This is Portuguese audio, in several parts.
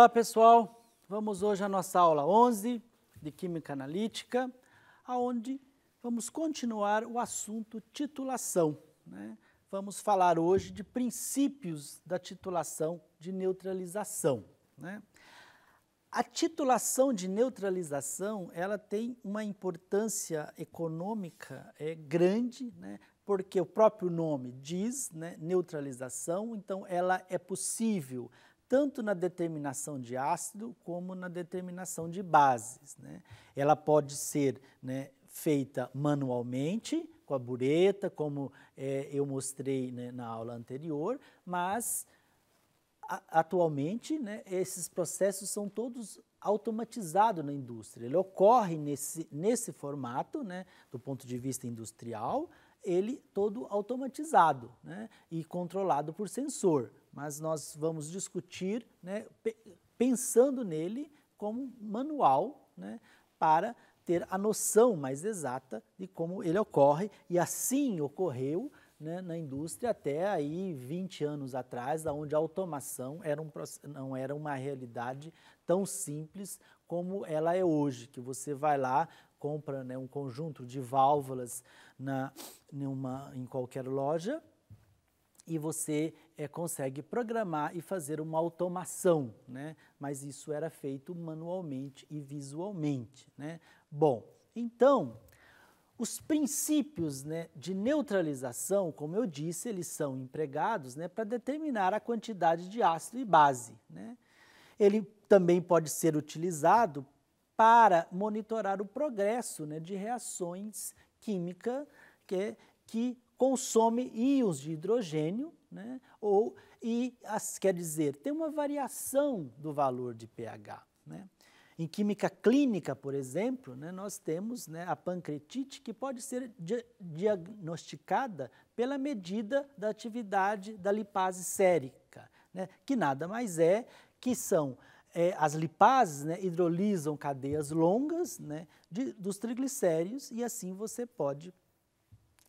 Olá pessoal, vamos hoje à nossa aula 11 de Química Analítica, aonde vamos continuar o assunto titulação. Né? Vamos falar hoje de princípios da titulação de neutralização. Né? A titulação de neutralização ela tem uma importância econômica é, grande, né? porque o próprio nome diz né, neutralização, então ela é possível tanto na determinação de ácido como na determinação de bases. Né? Ela pode ser né, feita manualmente, com a bureta, como é, eu mostrei né, na aula anterior, mas a, atualmente né, esses processos são todos automatizados na indústria. Ele ocorre nesse, nesse formato, né, do ponto de vista industrial, ele todo automatizado né, e controlado por sensor mas nós vamos discutir, né, pensando nele como um manual né, para ter a noção mais exata de como ele ocorre e assim ocorreu né, na indústria até aí 20 anos atrás, da onde a automação era um, não era uma realidade tão simples como ela é hoje, que você vai lá compra né, um conjunto de válvulas na, numa, em qualquer loja e você é, consegue programar e fazer uma automação, né? mas isso era feito manualmente e visualmente. Né? Bom, então, os princípios né, de neutralização, como eu disse, eles são empregados né, para determinar a quantidade de ácido e base. Né? Ele também pode ser utilizado para monitorar o progresso né, de reações químicas que, que consome íons de hidrogênio, né? ou, e as, quer dizer, tem uma variação do valor de pH. Né? Em química clínica, por exemplo, né, nós temos né, a pancreatite que pode ser diagnosticada pela medida da atividade da lipase sérica, né, que nada mais é que são é, as lipases né, hidrolisam cadeias longas né, de, dos triglicéridos e assim você pode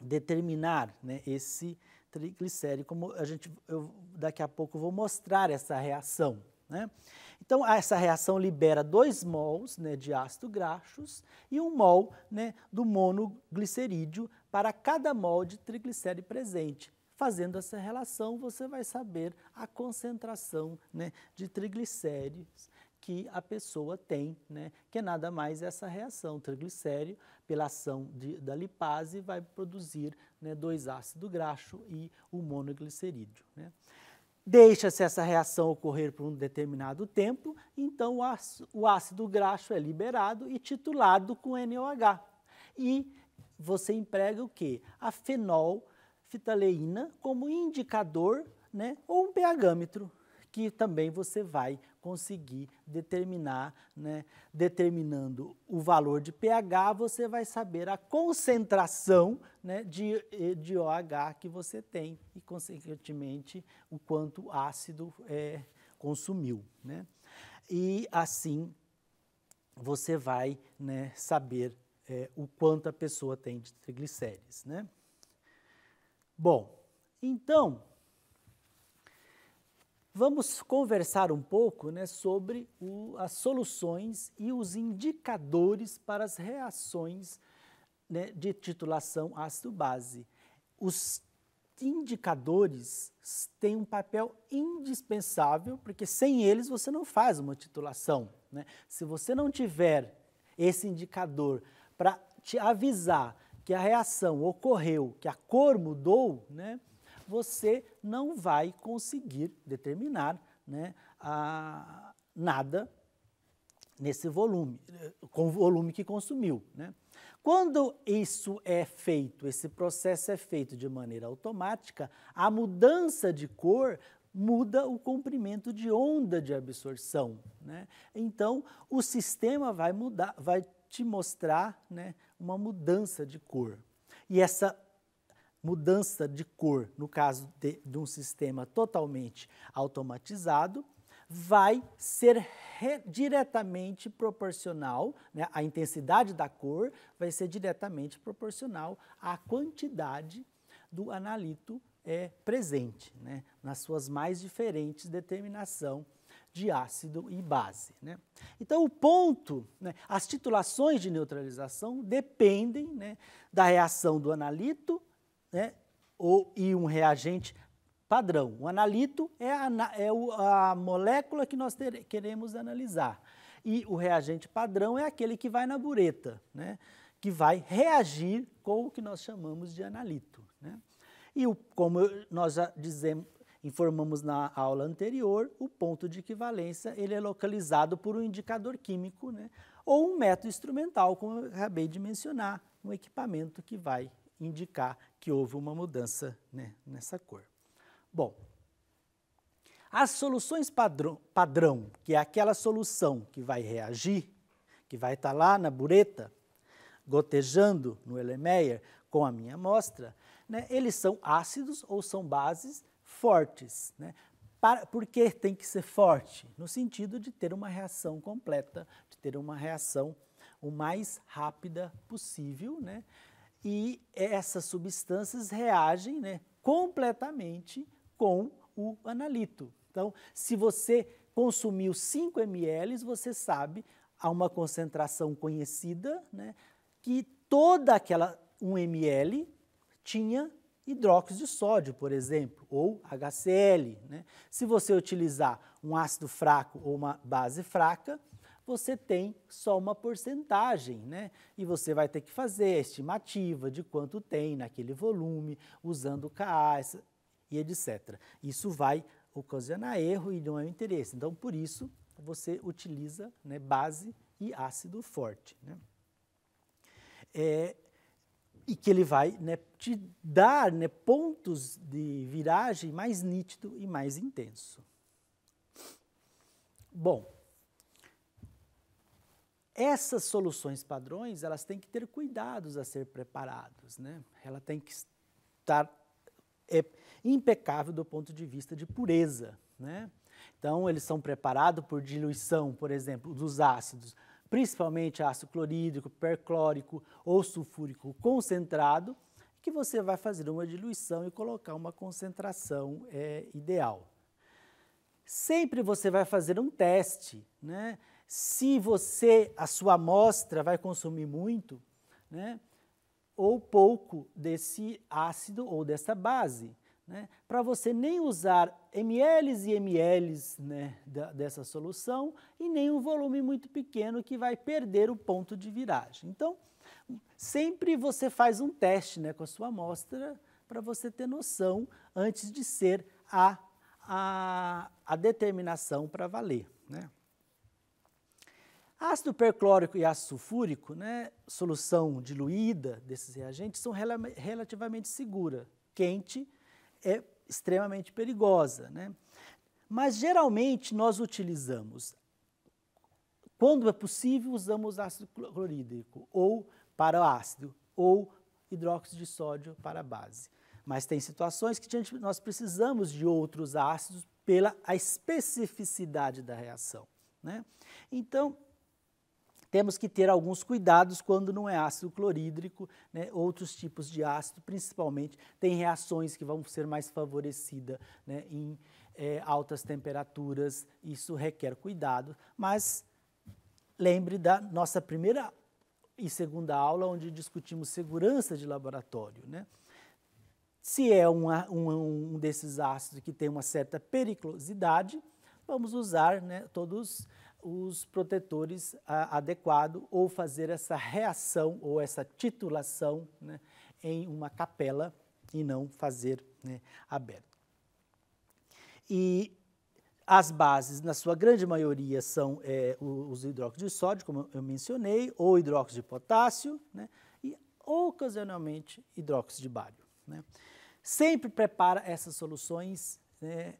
determinar né, esse triglicéride, como a gente, eu daqui a pouco vou mostrar essa reação. Né? Então, essa reação libera dois mols né, de ácido graxos e um mol né, do monoglicerídeo para cada mol de triglicéride presente. Fazendo essa relação, você vai saber a concentração né, de triglicérides que a pessoa tem, né? que é nada mais essa reação. O triglicério, pela ação de, da lipase, vai produzir né, dois ácidos graxo e o monoglicerídeo. Né? Deixa-se essa reação ocorrer por um determinado tempo, então o ácido graxo é liberado e titulado com NOH. E você emprega o que? A fenolfitaleína como indicador né, ou um pHmetro, que também você vai conseguir determinar, né, determinando o valor de pH, você vai saber a concentração né, de, eh, de OH que você tem e, consequentemente, o quanto ácido é, consumiu. Né? E assim você vai né, saber é, o quanto a pessoa tem de triglicérides. Né? Bom, então Vamos conversar um pouco né, sobre o, as soluções e os indicadores para as reações né, de titulação ácido-base. Os indicadores têm um papel indispensável, porque sem eles você não faz uma titulação. Né? Se você não tiver esse indicador para te avisar que a reação ocorreu, que a cor mudou, né, você não vai conseguir determinar né, a, nada nesse volume, com o volume que consumiu. Né? Quando isso é feito, esse processo é feito de maneira automática, a mudança de cor muda o comprimento de onda de absorção. Né? Então, o sistema vai mudar, vai te mostrar né, uma mudança de cor. E essa mudança de cor, no caso de, de um sistema totalmente automatizado, vai ser re, diretamente proporcional, né? a intensidade da cor vai ser diretamente proporcional à quantidade do analito é, presente, né? nas suas mais diferentes determinação de ácido e base. Né? Então, o ponto, né, as titulações de neutralização dependem né, da reação do analito né, ou, e um reagente padrão. O analito é a, é a molécula que nós ter, queremos analisar. E o reagente padrão é aquele que vai na bureta, né, que vai reagir com o que nós chamamos de analito. Né? E o, como nós já dizemos, informamos na aula anterior, o ponto de equivalência ele é localizado por um indicador químico né? ou um método instrumental, como eu acabei de mencionar, um equipamento que vai indicar que houve uma mudança né, nessa cor. Bom, as soluções padrão, padrão, que é aquela solução que vai reagir, que vai estar tá lá na bureta, gotejando no Erlenmeyer com a minha amostra, né, eles são ácidos ou são bases fortes. Né? Para, porque tem que ser forte? No sentido de ter uma reação completa, de ter uma reação o mais rápida possível, né? e essas substâncias reagem né, completamente com o analito. Então, se você consumiu 5 ml, você sabe a uma concentração conhecida né, que toda aquela 1 ml tinha hidróxido de sódio, por exemplo, ou HCl. Né? Se você utilizar um ácido fraco ou uma base fraca, você tem só uma porcentagem, né? E você vai ter que fazer a estimativa de quanto tem naquele volume, usando o KA e etc. Isso vai ocasionar erro e não é o interesse. Então, por isso, você utiliza né, base e ácido forte. Né? É, e que ele vai né, te dar né, pontos de viragem mais nítido e mais intenso. Bom, essas soluções padrões, elas têm que ter cuidados a ser preparados, né? Ela tem que estar é, impecável do ponto de vista de pureza, né? Então, eles são preparados por diluição, por exemplo, dos ácidos, principalmente ácido clorídrico, perclórico ou sulfúrico concentrado, que você vai fazer uma diluição e colocar uma concentração é, ideal. Sempre você vai fazer um teste, né? Se você, a sua amostra, vai consumir muito, né, ou pouco desse ácido ou dessa base, né, para você nem usar ml e ml né, dessa solução e nem um volume muito pequeno que vai perder o ponto de viragem. Então, sempre você faz um teste né, com a sua amostra para você ter noção antes de ser a, a, a determinação para valer. Né? Ácido perclórico e ácido sulfúrico, né, solução diluída desses reagentes, são rel relativamente segura. Quente é extremamente perigosa. Né? Mas geralmente nós utilizamos, quando é possível, usamos ácido clorídrico ou para ácido ou hidróxido de sódio para base. Mas tem situações que gente, nós precisamos de outros ácidos pela a especificidade da reação. Né? Então, temos que ter alguns cuidados quando não é ácido clorídrico, né? outros tipos de ácido, principalmente, tem reações que vão ser mais favorecidas né? em é, altas temperaturas. Isso requer cuidado, mas lembre da nossa primeira e segunda aula, onde discutimos segurança de laboratório. Né? Se é uma, um, um desses ácidos que tem uma certa periclosidade, vamos usar né, todos os os protetores a, ah, adequado ou fazer essa reação ou essa titulação né, em uma capela e não fazer né, aberto. E as bases, na sua grande maioria, são é, os hidróxidos de sódio, como eu mencionei, ou hidróxido de potássio, né, e ocasionalmente hidróxido de bário. Né. Sempre prepara essas soluções né,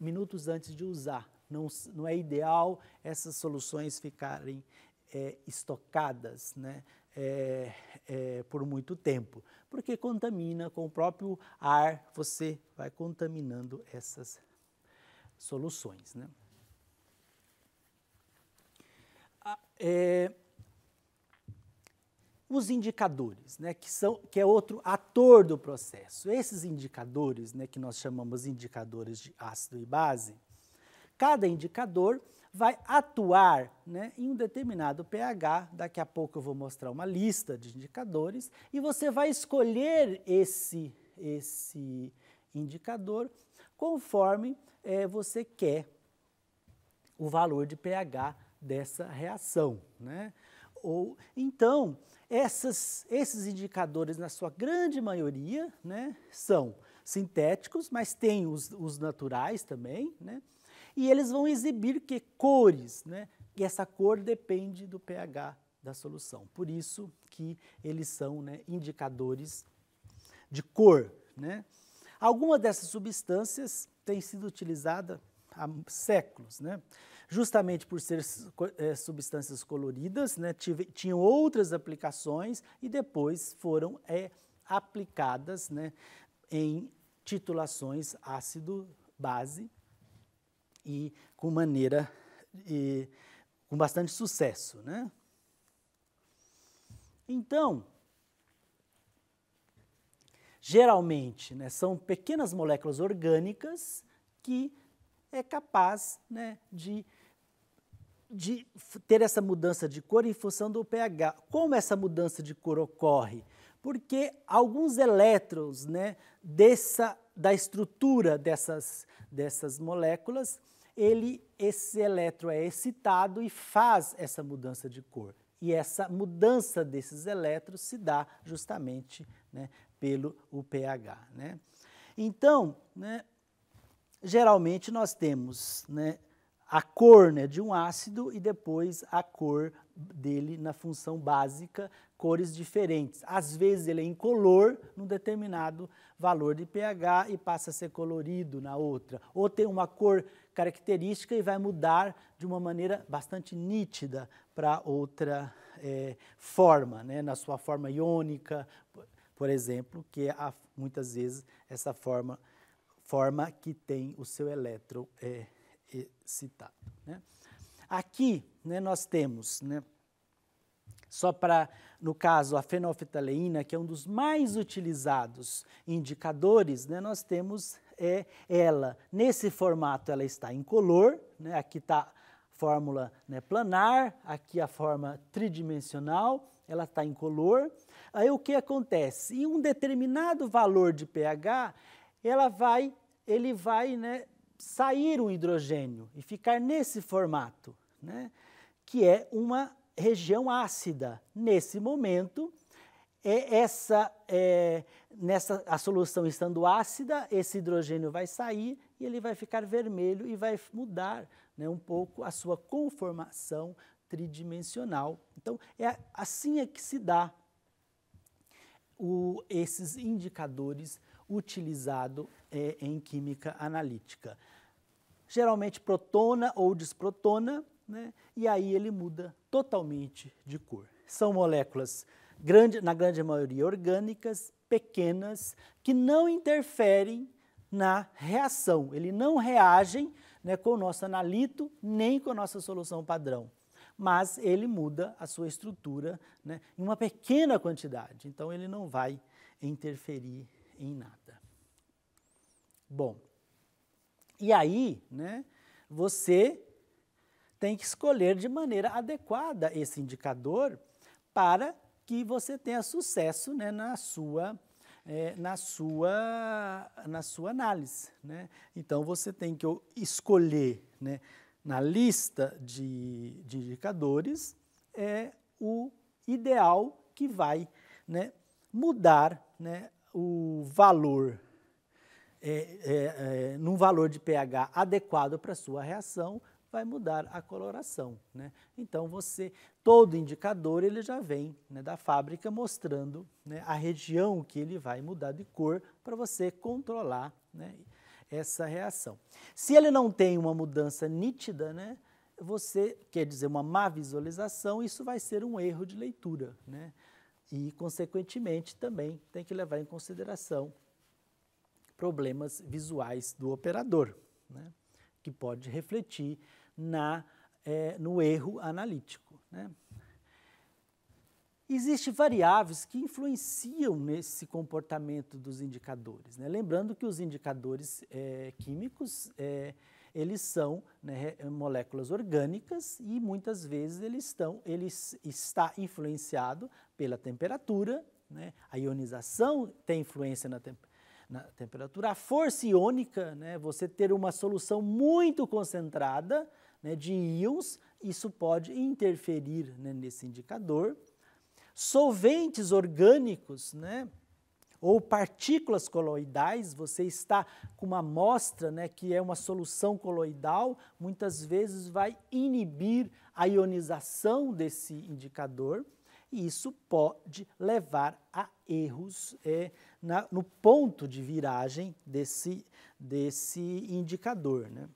minutos antes de usar, não, não é ideal essas soluções ficarem é, estocadas né, é, é, por muito tempo, porque contamina com o próprio ar, você vai contaminando essas soluções. Né? Ah, é, os indicadores, né, que, são, que é outro ator do processo. Esses indicadores, né, que nós chamamos indicadores de ácido e base, Cada indicador vai atuar né, em um determinado pH. Daqui a pouco eu vou mostrar uma lista de indicadores e você vai escolher esse, esse indicador conforme é, você quer o valor de pH dessa reação. Né? Ou, então, essas, esses indicadores, na sua grande maioria, né, são sintéticos, mas tem os, os naturais também, né? e eles vão exibir que cores, né? E essa cor depende do pH da solução. Por isso que eles são né, indicadores de cor, né? Alguma dessas substâncias tem sido utilizada há séculos, né? Justamente por ser é, substâncias coloridas, né, tive, tinham outras aplicações e depois foram é, aplicadas né, em titulações ácido-base e com maneira e com bastante sucesso, né? Então, geralmente, né, são pequenas moléculas orgânicas que é capaz né, de, de ter essa mudança de cor em função do pH. Como essa mudança de cor ocorre? Porque alguns elétrons né, dessa, da estrutura dessas, dessas moléculas ele, esse elétron é excitado e faz essa mudança de cor. E essa mudança desses elétrons se dá justamente né, pelo o pH. Né? Então, né, geralmente nós temos né, a cor né, de um ácido e depois a cor dele na função básica, cores diferentes. Às vezes ele é incolor num determinado valor de pH e passa a ser colorido na outra, ou tem uma cor característica e vai mudar de uma maneira bastante nítida para outra é, forma, né? na sua forma iônica, por exemplo, que é a, muitas vezes essa forma, forma que tem o seu elétron é, excitado. Né? Aqui né, nós temos, né, só para, no caso, a fenofetaleína, que é um dos mais utilizados indicadores, né, nós temos é ela. Nesse formato ela está incolor, né? aqui está a fórmula né, planar, aqui a forma tridimensional, ela está incolor. Aí o que acontece? Em um determinado valor de pH, ela vai, ele vai né, sair um hidrogênio e ficar nesse formato, né, que é uma região ácida. Nesse momento, é essa, é, nessa, a solução estando ácida, esse hidrogênio vai sair e ele vai ficar vermelho e vai mudar né, um pouco a sua conformação tridimensional. Então, é assim é que se dá o, esses indicadores utilizados é, em química analítica. Geralmente protona ou desprotona, né, e aí ele muda totalmente de cor. São moléculas grande, na grande maioria orgânicas, pequenas, que não interferem na reação. Ele não reagem né, com o nosso analito nem com a nossa solução padrão, mas ele muda a sua estrutura né, em uma pequena quantidade, então ele não vai interferir em nada. Bom, e aí né, você tem que escolher de maneira adequada esse indicador para que você tenha sucesso né, na sua é, na sua na sua análise, né? Então você tem que escolher, né, na lista de, de indicadores é o ideal que vai, né, mudar, né, o valor é, é, é num valor de pH adequado para sua reação vai mudar a coloração, né? Então você todo indicador ele já vem né, da fábrica mostrando né, a região que ele vai mudar de cor para você controlar né, essa reação. Se ele não tem uma mudança nítida, né, você quer dizer uma má visualização, isso vai ser um erro de leitura. Né? E, consequentemente, também tem que levar em consideração problemas visuais do operador, né? que pode refletir na, é, no erro analítico. Né? Existem variáveis que influenciam nesse comportamento dos indicadores. Né? Lembrando que os indicadores é, químicos, é, eles são né, moléculas orgânicas e muitas vezes eles estão, eles está influenciado pela temperatura, né? a ionização tem influência na, na temperatura, a força iônica, né? você ter uma solução muito concentrada né, de íons, isso pode interferir né, nesse indicador. Solventes orgânicos, né, ou partículas coloidais, você está com uma amostra né, que é uma solução coloidal, muitas vezes vai inibir a ionização desse indicador, e isso pode levar a erros é, na, no ponto de viragem desse, desse indicador. Né?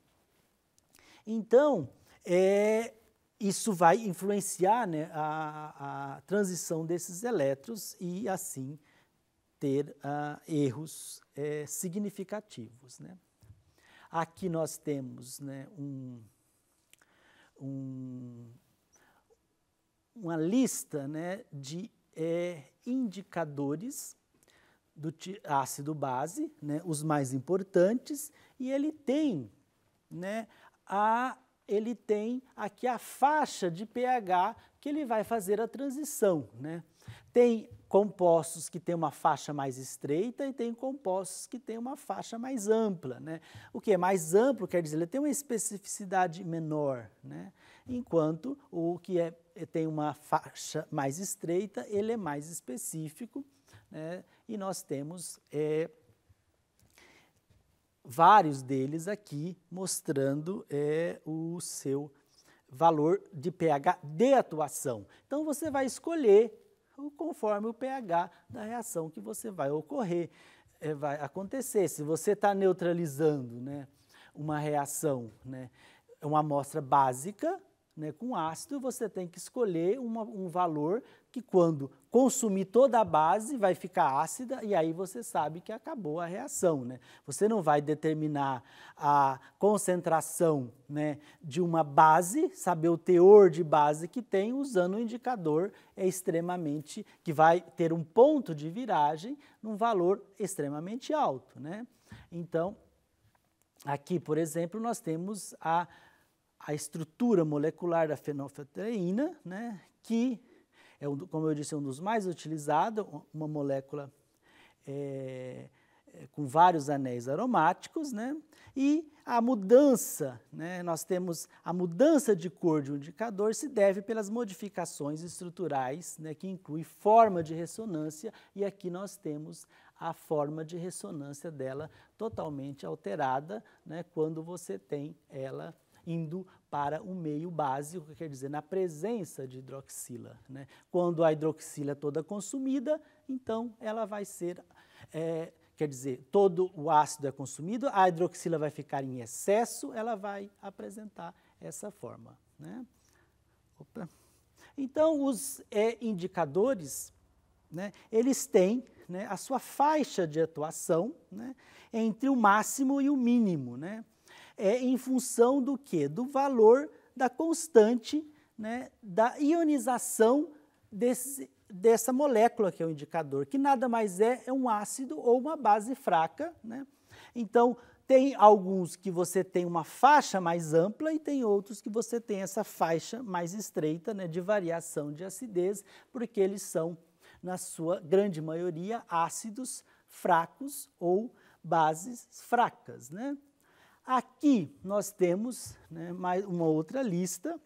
Então, é, isso vai influenciar né, a, a, transição desses elétrons e, assim, ter uh, erros é, significativos. Né? Aqui nós temos né, um, um, uma lista né, de é, indicadores do ácido-base, né, os mais importantes, e ele tem né, a ele tem aqui a faixa de pH que ele vai fazer a transição. Né? Tem compostos que têm uma faixa mais estreita e tem compostos que têm uma faixa mais ampla. Né? O que é mais amplo quer dizer ele tem uma especificidade menor, né? enquanto o que é, é tem uma faixa mais estreita ele é mais específico né? e nós temos é, vários deles aqui mostrando é, o seu valor de pH de atuação. Então você vai escolher conforme o pH da reação que você vai ocorrer, é, vai acontecer. Se você está neutralizando né, uma reação, né, uma amostra básica, né? Com ácido, você tem que escolher uma, um valor que, quando consumir toda a base, vai ficar ácida e aí você sabe que acabou a reação. Né? Você não vai determinar a concentração né, de uma base, saber o teor de base que tem, usando um indicador é extremamente que vai ter um ponto de viragem num valor extremamente alto. Né? Então, aqui, por exemplo, nós temos a a estrutura molecular da fenolfetaleína, né, que é, um, como eu disse, é um dos mais utilizados, uma molécula é, é, com vários anéis aromáticos, né? E a mudança, né? Nós temos a mudança de cor de um indicador se deve pelas modificações estruturais, né? Que inclui forma de ressonância e aqui nós temos a forma de ressonância dela totalmente alterada, né? Quando você tem ela indo para o meio básico, que quer dizer, na presença de hidroxila. Né? Quando a hidroxila é toda consumida, então ela vai ser, é, quer dizer, todo o ácido é consumido, a hidroxila vai ficar em excesso, ela vai apresentar essa forma. Né? Opa. Então, os é, indicadores, né, eles têm né, a sua faixa de atuação né, entre o máximo e o mínimo. Né? é em função do que? Do valor da constante né, da ionização desse, dessa molécula que é o indicador, que nada mais é, é um ácido ou uma base fraca. Né? Então, tem alguns que você tem uma faixa mais ampla e tem outros que você tem essa faixa mais estreita né, de variação de acidez, porque eles são, na sua grande maioria, ácidos fracos ou bases fracas. Né? Aqui nós temos né, mais uma outra lista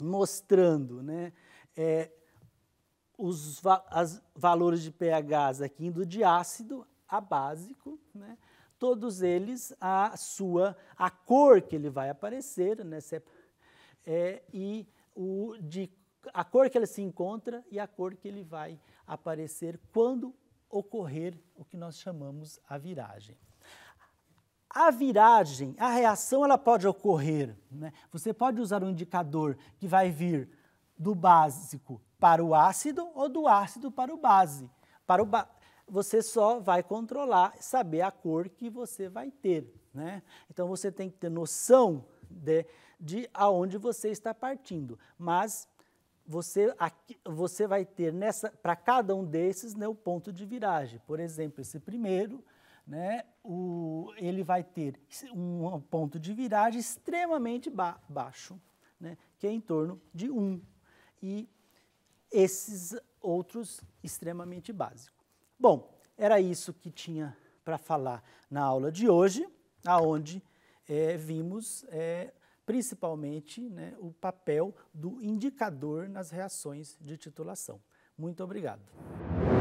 mostrando né, é, os va as valores de pH aqui indo de ácido a básico, né, todos eles a sua a cor que ele vai aparecer, né, é, é, e o de a cor que ele se encontra e a cor que ele vai aparecer quando ocorrer o que nós chamamos a viragem. A viragem, a reação, ela pode ocorrer. Né? Você pode usar um indicador que vai vir do básico para o ácido ou do ácido para o base. Para o ba... Você só vai controlar, saber a cor que você vai ter. Né? Então você tem que ter noção de, de aonde você está partindo. Mas você, aqui, você vai ter para cada um desses né, o ponto de viragem. Por exemplo, esse primeiro né, o, ele vai ter um ponto de viragem extremamente ba baixo, né, que é em torno de 1, e esses outros extremamente básicos. Bom, era isso que tinha para falar na aula de hoje, aonde é, vimos é, principalmente né, o papel do indicador nas reações de titulação. Muito obrigado.